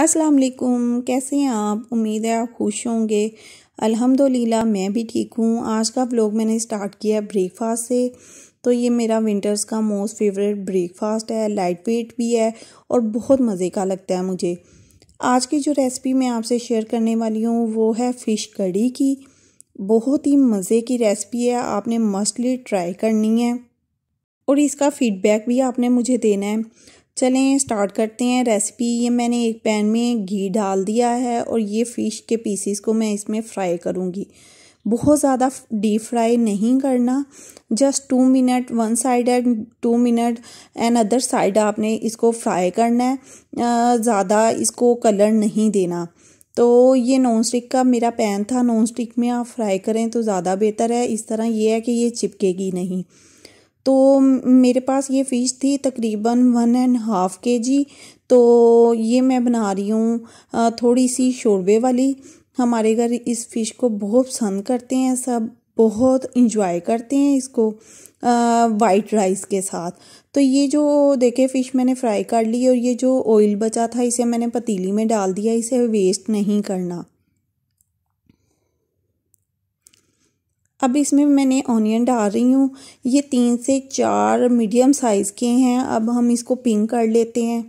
अस्सलाम वालेकुम कैसे हैं आप उम्मीद है आप खुश होंगे अल्हम्दुलिल्लाह मैं भी ठीक हूँ आज का ब्लॉग मैंने स्टार्ट किया ब्रेकफास्ट से तो ये मेरा विंटर्स का मोस्ट फेवरेट ब्रेकफास्ट है लाइट वेट भी है और बहुत मज़े का लगता है मुझे आज की जो रेसिपी मैं आपसे शेयर करने वाली हूँ वो है फ़िश कड़ी की बहुत ही मज़े की रेसिपी है आपने मस्टली ट्राई करनी है और इसका फीडबैक भी आपने मुझे देना है चलें स्टार्ट करते हैं रेसिपी ये मैंने एक पैन में घी डाल दिया है और ये फ़िश के पीसीस को मैं इसमें फ्राई करूँगी बहुत ज़्यादा डीप फ्राई नहीं करना just two minute one side and two minute and other side आपने इसको फ्राई करना है ज़्यादा इसको कलर नहीं देना तो ये नॉन स्टिक का मेरा पैन था नॉन स्टिक में आप फ्राई करें तो ज़्यादा बेहतर है इस तरह ये है कि ये चिपकेगी नहीं तो मेरे पास ये फ़िश थी तकरीबन वन एंड हाफ़ के जी तो ये मैं बना रही हूँ थोड़ी सी शोरबे वाली हमारे घर इस फ़िश को बहुत पसंद करते हैं सब बहुत इंजॉय करते हैं इसको वाइट राइस के साथ तो ये जो देखे फ़िश मैंने फ्राई कर ली और ये जो ऑयल बचा था इसे मैंने पतीली में डाल दिया इसे वेस्ट नहीं करना अब इसमें मैंने ऑनियन डाल रही हूँ ये तीन से चार मीडियम साइज़ के हैं अब हम इसको पिंक कर लेते हैं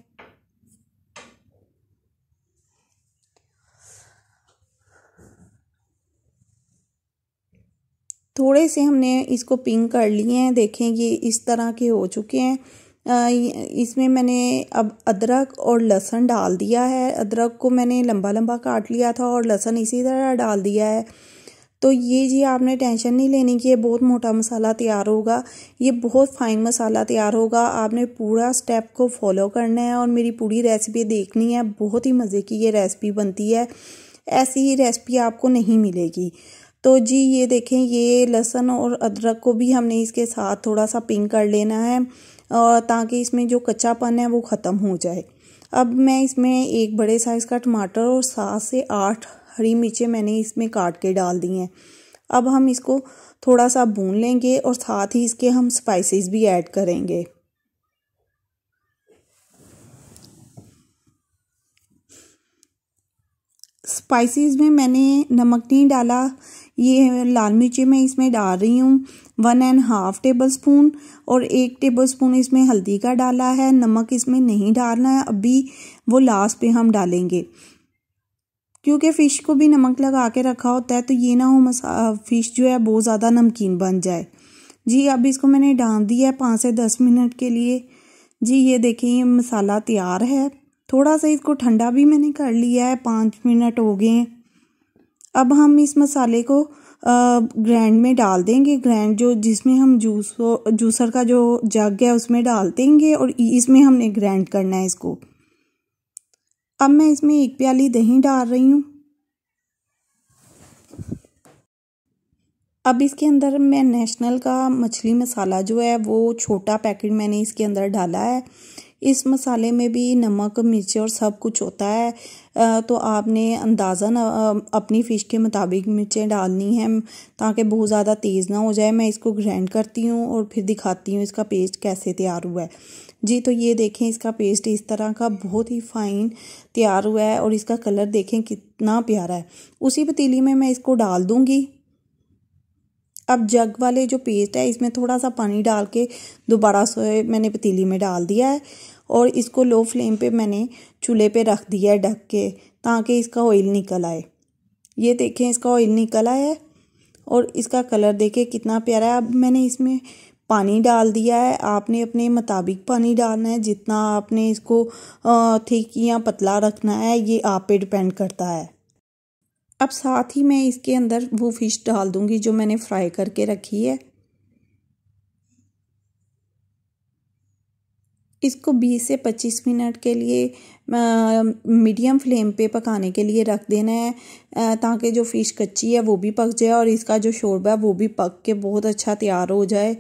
थोड़े से हमने इसको पिंक कर लिए हैं देखें ये इस तरह के हो चुके हैं इसमें मैंने अब अदरक और लहसुन डाल दिया है अदरक को मैंने लंबा लंबा काट लिया था और लहसुन इसी तरह डाल दिया है तो ये जी आपने टेंशन नहीं लेने की ये बहुत मोटा मसाला तैयार होगा ये बहुत फाइन मसाला तैयार होगा आपने पूरा स्टेप को फॉलो करना है और मेरी पूरी रेसिपी देखनी है बहुत ही मज़े की ये रेसिपी बनती है ऐसी ही रेसिपी आपको नहीं मिलेगी तो जी ये देखें ये लहसुन और अदरक को भी हमने इसके साथ थोड़ा सा पिंक कर लेना है और ताकि इसमें जो कच्चापन है वो ख़त्म हो जाए अब मैं इसमें एक बड़े साइज़ का टमाटर और सात से आठ हरी मिर्चें मैंने इसमें काट के डाल दी हैं अब हम इसको थोड़ा सा भून लेंगे और साथ ही इसके हम स्पाइसेस भी ऐड करेंगे स्पाइसेस में मैंने नमक नहीं डाला ये लाल मिर्ची मैं इसमें डाल रही हूँ one and half tablespoon और एक टेबल स्पून इसमें हल्दी का डाला है नमक इसमें नहीं डालना है अभी वो लास्ट पे हम डालेंगे क्योंकि फ़िश को भी नमक लगा के रखा होता है तो ये ना हो मसा फ़िश जो है बहुत ज़्यादा नमकीन बन जाए जी अब इसको मैंने डाल दिया है पाँच से दस मिनट के लिए जी ये देखें ये मसाला तैयार है थोड़ा सा इसको ठंडा भी मैंने कर लिया है पाँच मिनट हो गए हैं अब हम इस मसाले को ग्रैंड में डाल देंगे ग्रैंड जो जिसमें हम जूस जूसर का जो जग है उसमें डाल देंगे और इसमें हमने ग्रैंड करना है इसको अब मैं इसमें एक प्याली दही डाल रही हूँ अब इसके अंदर मैं नेशनल का मछली मसाला जो है वो छोटा पैकेट मैंने इसके अंदर डाला है इस मसाले में भी नमक मिर्ची और सब कुछ होता है तो आपने अंदाज़ा अपनी फ़िश के मुताबिक मिर्चें डालनी हैं ताकि बहुत ज़्यादा तेज़ ना हो जाए मैं इसको ग्राइंड करती हूँ और फिर दिखाती हूँ इसका पेस्ट कैसे तैयार हुआ है जी तो ये देखें इसका पेस्ट इस तरह का बहुत ही फाइन तैयार हुआ है और इसका कलर देखें कितना प्यारा है उसी पतीली में मैं इसको डाल दूँगी अब जग वाले जो पेस्ट है इसमें थोड़ा सा पानी डाल के दोबारा सोए मैंने पतीली में डाल दिया है और इसको लो फ्लेम पे मैंने चूल्हे पे रख दिया है ढक के ताकि इसका ऑयल निकल आए ये देखें इसका ऑयल निकल आया है और इसका कलर देखें कितना प्यारा है अब मैंने इसमें पानी डाल दिया है आपने अपने मुताबिक पानी डालना है जितना आपने इसको ठीक या पतला रखना है ये आप पे डिपेंड करता है अब साथ ही मैं इसके अंदर वो फ़िश डाल दूँगी जो मैंने फ्राई करके रखी है इसको 20 से 25 मिनट के लिए मीडियम फ्लेम पे पकाने के लिए रख देना है ताकि जो फ़िश कच्ची है वो भी पक जाए और इसका जो शोरबा है वो भी पक के बहुत अच्छा तैयार हो जाए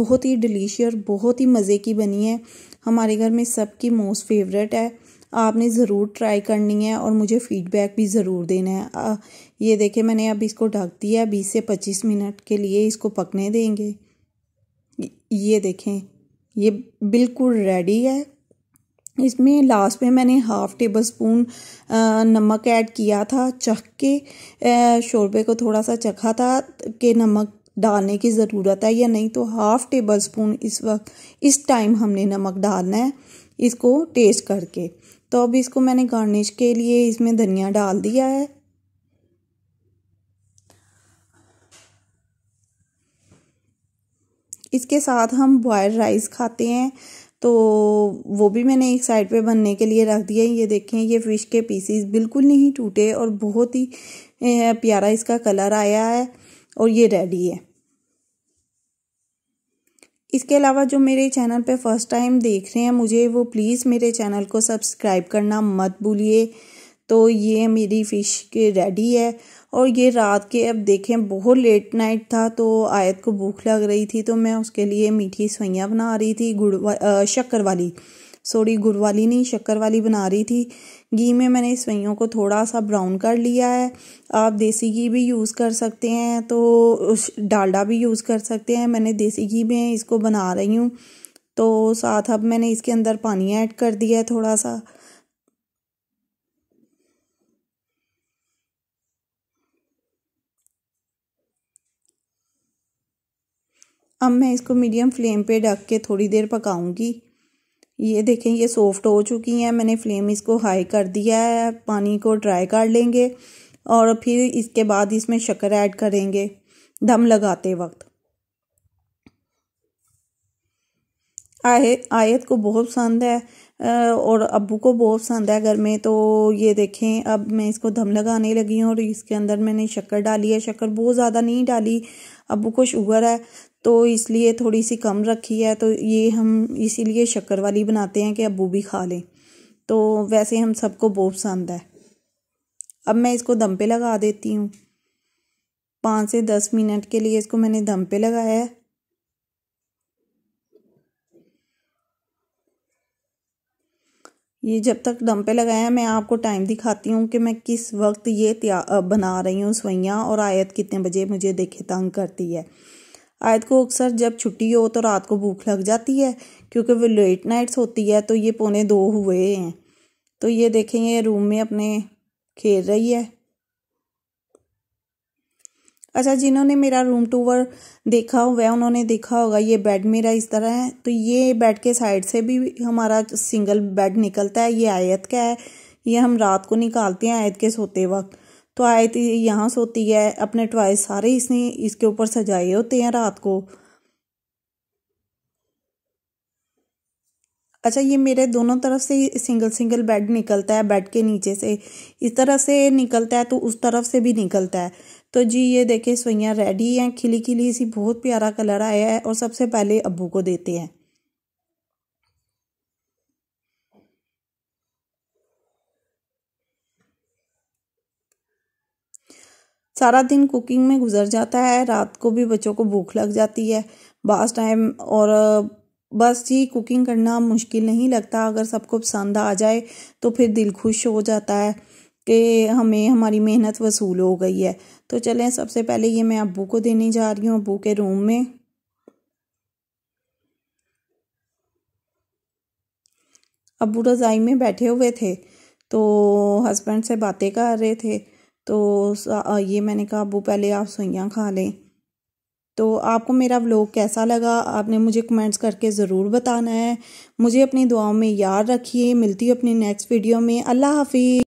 बहुत ही डिलीशियस बहुत ही मज़े की बनी है हमारे घर में सबकी मोस्ट फेवरेट है आपने ज़रूर ट्राई करनी है और मुझे फ़ीडबैक भी ज़रूर देना है आ, ये देखें मैंने अब इसको ढक दिया बीस से पच्चीस मिनट के लिए इसको पकने देंगे ये देखें ये बिल्कुल रेडी है इसमें लास्ट में मैंने हाफ़ टेबल स्पून नमक ऐड किया था चख के शोरबे को थोड़ा सा चखा था कि नमक डालने की ज़रूरत है या नहीं तो हाफ़ टेबल स्पून इस वक्त इस टाइम हमने नमक डालना है इसको टेस्ट करके तो अब इसको मैंने गार्निश के लिए इसमें धनिया डाल दिया है इसके साथ हम बॉयल राइस खाते हैं तो वो भी मैंने एक साइड पे बनने के लिए रख दिया ये देखें ये फ़िश के पीसीस बिल्कुल नहीं टूटे और बहुत ही प्यारा इसका कलर आया है और ये रेडी है इसके अलावा जो मेरे चैनल पे फर्स्ट टाइम देख रहे हैं मुझे वो प्लीज़ मेरे चैनल को सब्सक्राइब करना मत भूलिए तो ये मेरी फ़िश के रेडी है और ये रात के अब देखें बहुत लेट नाइट था तो आयत को भूख लग रही थी तो मैं उसके लिए मीठी सोइयाँ बना रही थी गुड़ शक्कर वाली सॉरी गुड़ वाली नहीं शक्कर वाली बना रही थी घी में मैंने सेवैयों को थोड़ा सा ब्राउन कर लिया है आप देसी घी भी यूज़ कर सकते हैं तो डालडा भी यूज़ कर सकते हैं मैंने देसी घी में इसको बना रही हूँ तो साथ अब मैंने इसके अंदर पानी ऐड कर दिया है थोड़ा सा अब मैं इसको मीडियम फ्लेम पे ढक के थोड़ी देर पकाऊंगी ये देखें ये सॉफ्ट हो चुकी हैं मैंने फ्लेम इसको हाई कर दिया है पानी को ड्राई कर लेंगे और फिर इसके बाद इसमें शक्कर ऐड करेंगे दम लगाते वक्त आय आयत को बहुत पसंद है और अबू को बहुत पसंद है घर में तो ये देखें अब मैं इसको दम लगाने लगी हूँ और इसके अंदर मैंने शक्कर डाली है शक्कर बहुत ज़्यादा नहीं डाली अबू को शुगर है तो इसलिए थोड़ी सी कम रखी है तो ये हम इसीलिए शक्कर वाली बनाते हैं कि अबू भी खा लें तो वैसे हम सबको बहुत पसंद है अब मैं इसको दम पे लगा देती हूँ पाँच से दस मिनट के लिए इसको मैंने दम पे लगाया है ये जब तक दम पे लगाया मैं आपको टाइम दिखाती हूँ कि मैं किस वक्त ये बना रही हूँ सवैयाँ और आयत कितने बजे मुझे देखे तंग करती है आयत को अक्सर जब छुट्टी हो तो रात को भूख लग जाती है क्योंकि वो लेट नाइट्स होती है तो ये पौने दो हुए हैं तो ये देखें ये रूम में अपने खेल रही है अच्छा जिन्होंने मेरा रूम टूवर देखा हुआ है उन्होंने देखा होगा ये बेड मेरा इस तरह है तो ये बेड के साइड से भी हमारा सिंगल बेड निकलता है ये आयत का है ये हम रात को निकालते हैं आयत के सोते वक्त तो आयत यहाँ सोती है अपने टॉय सारे इसने इसके ऊपर सजाए होते हैं रात को अच्छा ये मेरे दोनों तरफ से सिंगल सिंगल बेड निकलता है बेड के नीचे से इस तरह से निकलता है तो उस तरफ से भी निकलता है तो जी ये देखे सोइयाँ रेडी हैं खिली खिली सी बहुत प्यारा कलर आया है और सबसे पहले अबू को देते हैं सारा दिन कुकिंग में गुजर जाता है रात को भी बच्चों को भूख लग जाती है बास टाइम और बस जी कुकिंग करना मुश्किल नहीं लगता अगर सबको पसंद आ जाए तो फिर दिल खुश हो जाता है कि हमें हमारी मेहनत वसूल हो गई है तो चलें सबसे पहले ये मैं अबू को देने जा रही हूँ अबू के रूम में अबू रज़ाई में बैठे हुए थे तो हस्बैंड से बातें कर रहे थे तो ये मैंने कहा अबू पहले आप सोइयाँ खा लें तो आपको मेरा व्लॉग कैसा लगा आपने मुझे कमेंट्स करके ज़रूर बताना है मुझे अपनी दुआओं में याद रखिए मिलती हूँ अपनी नेक्स्ट वीडियो में अल्लाह हाफिज़